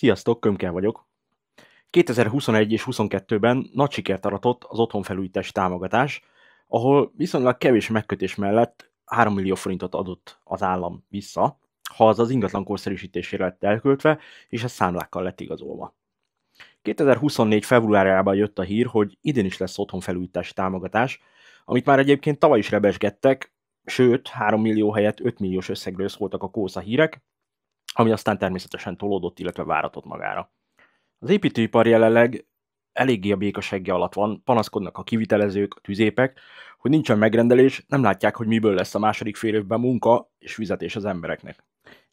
Sziasztok, Kömkel vagyok. 2021 és 22 ben nagy sikert aratott az otthonfelújítási támogatás, ahol viszonylag kevés megkötés mellett 3 millió forintot adott az állam vissza, ha az az ingatlan korszerűsítésére lett elköltve, és ez számlákkal lett igazolva. 2024 februárjában jött a hír, hogy idén is lesz otthonfelújítási támogatás, amit már egyébként tavaly is rebesgettek, sőt, 3 millió helyett 5 milliós összegről szóltak a kósza hírek, ami aztán természetesen tolódott, illetve váratott magára. Az építőipar jelenleg eléggé a békasegge alatt van, panaszkodnak a kivitelezők, a tüzépek, hogy nincsen megrendelés, nem látják, hogy miből lesz a második fél évben munka és fizetés az embereknek.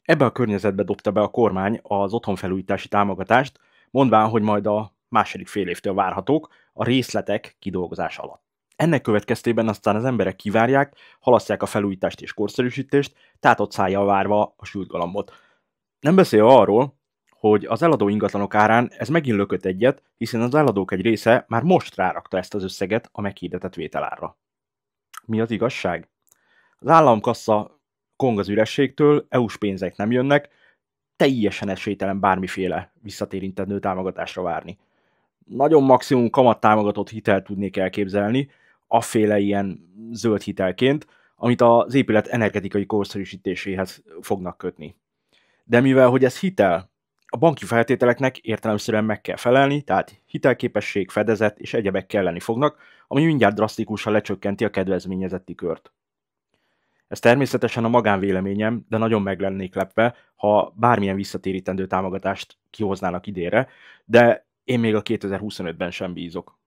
Ebbe a környezetbe dobta be a kormány az otthonfelújítási támogatást, mondván, hogy majd a második fél évtől várhatók a részletek kidolgozás alatt. Ennek következtében aztán az emberek kivárják, halasztják a felújítást és korszerűsítést, tátott szája várva a sült galambot. Nem beszél arról, hogy az eladó ingatlanok árán ez megint lökött egyet, hiszen az eladók egy része már most rárakta ezt az összeget a meghirdetett vételára. Mi az igazság? Az államkassa kong az ürességtől, EU-s pénzek nem jönnek, teljesen esélytelen bármiféle visszatérintendő támogatásra várni. Nagyon maximum kamat támogatott hitelt tudnék elképzelni, aféle ilyen zöld hitelként, amit az épület energetikai korszerűsítéséhez fognak kötni de mivel, hogy ez hitel, a banki feltételeknek értelemszerűen meg kell felelni, tehát hitelképesség, fedezet és egyebek kelleni fognak, ami mindjárt drasztikusan lecsökkenti a kedvezményezetti kört. Ez természetesen a magánvéleményem, de nagyon meg lennék lepve, ha bármilyen visszatérítendő támogatást kihoznának idére, de én még a 2025-ben sem bízok.